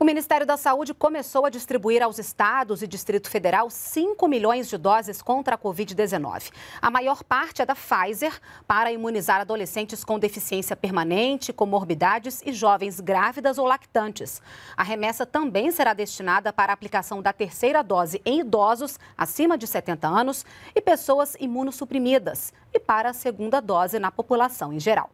O Ministério da Saúde começou a distribuir aos estados e Distrito Federal 5 milhões de doses contra a Covid-19. A maior parte é da Pfizer para imunizar adolescentes com deficiência permanente, comorbidades e jovens grávidas ou lactantes. A remessa também será destinada para a aplicação da terceira dose em idosos acima de 70 anos e pessoas imunossuprimidas e para a segunda dose na população em geral.